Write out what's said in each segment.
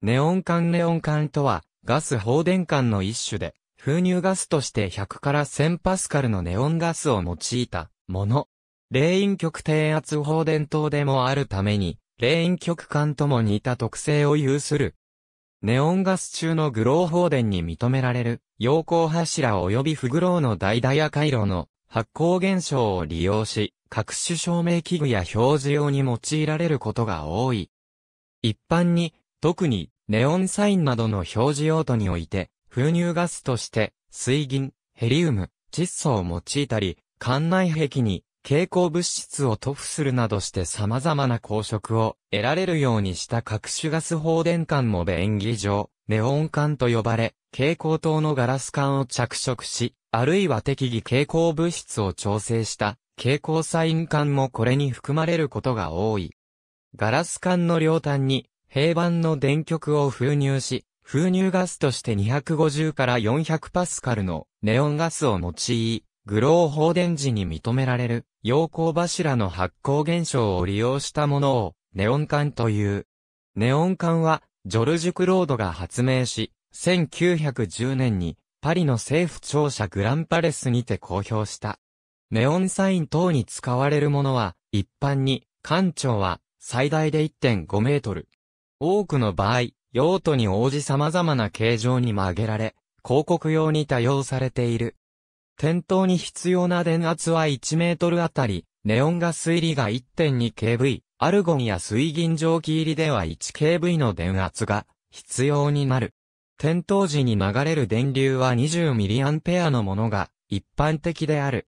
ネオン管ネオン管とは、ガス放電管の一種で、封入ガスとして100から1000パスカルのネオンガスを用いたもの。霊陰極低圧放電灯でもあるために、霊陰極管とも似た特性を有する。ネオンガス中のグロー放電に認められる、陽光柱及び不グローのダイア回路の発光現象を利用し、各種照明器具や表示用に用いられることが多い。一般に、特に、ネオンサインなどの表示用途において、風乳ガスとして、水銀、ヘリウム、窒素を用いたり、館内壁に蛍光物質を塗布するなどして様々な光色を得られるようにした各種ガス放電管も便宜上、ネオン管と呼ばれ、蛍光灯のガラス管を着色し、あるいは適宜蛍光物質を調整した蛍光サイン管もこれに含まれることが多い。ガラス管の両端に平板の電極を封入し、封入ガスとして250から400パスカルのネオンガスを用い、グロー放電時に認められる、陽光柱の発光現象を利用したものを、ネオン管という。ネオン管は、ジョルジュ・クロードが発明し、1910年に、パリの政府庁舎グランパレスにて公表した。ネオンサイン等に使われるものは、一般に、艦長は、最大で1.5メートル、多くの場合、用途に応じ様々な形状に曲げられ、広告用に多用されている。店頭に必要な電圧は1メートルあたり、ネオンガス入りが 1.2kV、アルゴンや水銀蒸気入りでは 1kV の電圧が必要になる。点灯時に流れる電流は 20mA のものが一般的である。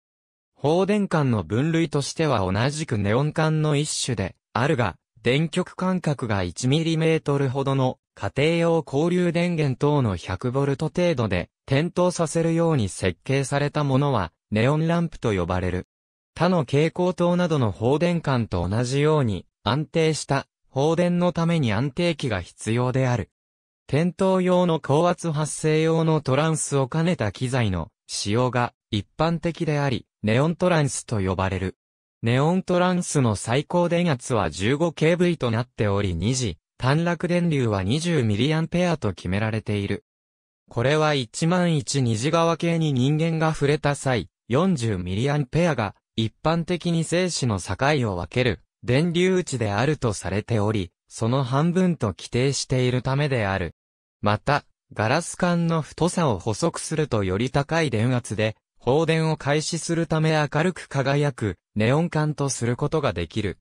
放電管の分類としては同じくネオン管の一種であるが、電極間隔が 1mm ほどの家庭用交流電源等の 100V 程度で点灯させるように設計されたものはネオンランプと呼ばれる。他の蛍光灯などの放電管と同じように安定した放電のために安定器が必要である。点灯用の高圧発生用のトランスを兼ねた機材の使用が一般的であり、ネオントランスと呼ばれる。ネオントランスの最高電圧は 15kV となっており2次、短絡電流は 20mA と決められている。これは1万1二次側系に人間が触れた際、40mA が一般的に生死の境を分ける電流値であるとされており、その半分と規定しているためである。また、ガラス管の太さを補足するとより高い電圧で、放電を開始するため明るく輝くネオン管とすることができる。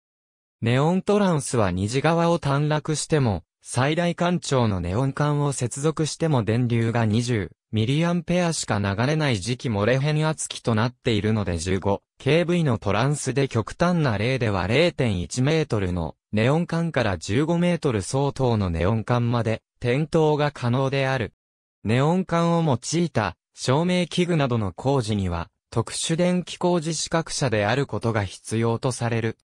ネオントランスは虹側を短絡しても、最大干潮のネオン管を接続しても電流が 20mA しか流れない時期漏れ変圧器となっているので 15kV のトランスで極端な例では0.1メートルのネオン管から15メートル相当のネオン管まで点灯が可能である。ネオン管を用いた照明器具などの工事には特殊電気工事資格者であることが必要とされる。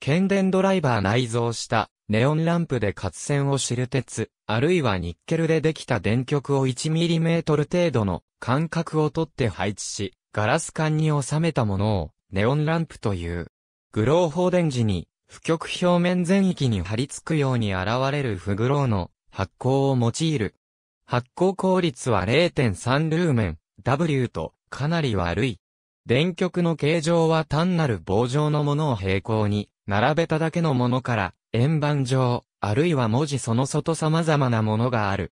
検電ドライバー内蔵したネオンランプで活線を知る鉄、あるいはニッケルでできた電極を 1mm 程度の間隔をとって配置し、ガラス管に収めたものをネオンランプという。グロー放電時に、負極表面全域に張り付くように現れる不グローの発光を用いる。発光効率は0.3ルーメン、W とかなり悪い。電極の形状は単なる棒状のものを平行に並べただけのものから、円盤状、あるいは文字その外様々なものがある。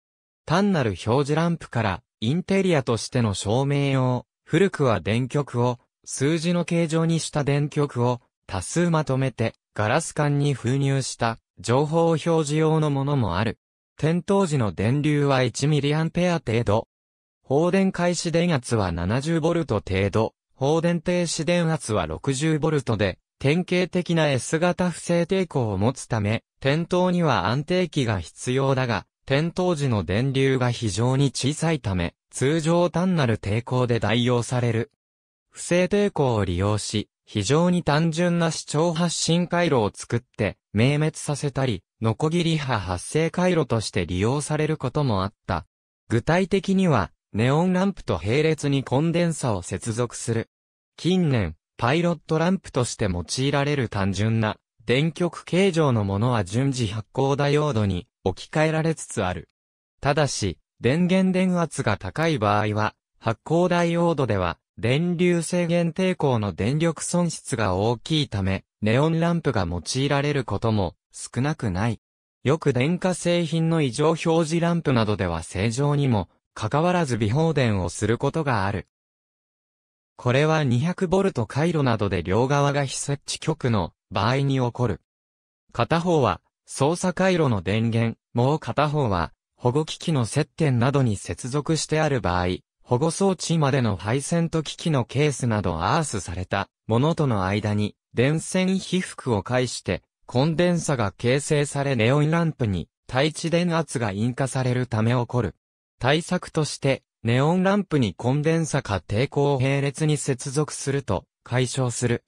単なる表示ランプからインテリアとしての照明用、古くは電極を数字の形状にした電極を多数まとめてガラス管に封入した情報表示用のものもある。点灯時の電流は 1mA 程度。放電開始電圧は 70V 程度。放電停止電圧は 60V で、典型的な S 型不正抵抗を持つため、点灯には安定器が必要だが、点灯時の電流が非常に小さいため、通常単なる抵抗で代用される。不正抵抗を利用し、非常に単純な視聴発信回路を作って、明滅させたり、ノコギリ波発生回路として利用されることもあった。具体的には、ネオンランプと並列にコンデンサを接続する。近年、パイロットランプとして用いられる単純な電極形状のものは順次発光ダイオードに置き換えられつつある。ただし、電源電圧が高い場合は、発光ダイオードでは電流制限抵抗の電力損失が大きいため、ネオンランプが用いられることも少なくない。よく電化製品の異常表示ランプなどでは正常にも関わらず微放電をすることがある。これは 200V 回路などで両側が非接地極の場合に起こる。片方は操作回路の電源、もう片方は保護機器の接点などに接続してある場合、保護装置までの配線と機器のケースなどアースされたものとの間に電線被覆を介してコンデンサが形成されネオンランプに対地電圧が引火されるため起こる。対策として、ネオンランプにコンデンサか抵抗を並列に接続すると解消する。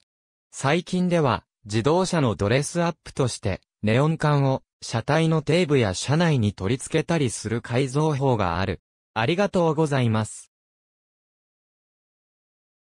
最近では、自動車のドレスアップとして、ネオン管を車体の底部や車内に取り付けたりする改造法がある。ありがとうございます。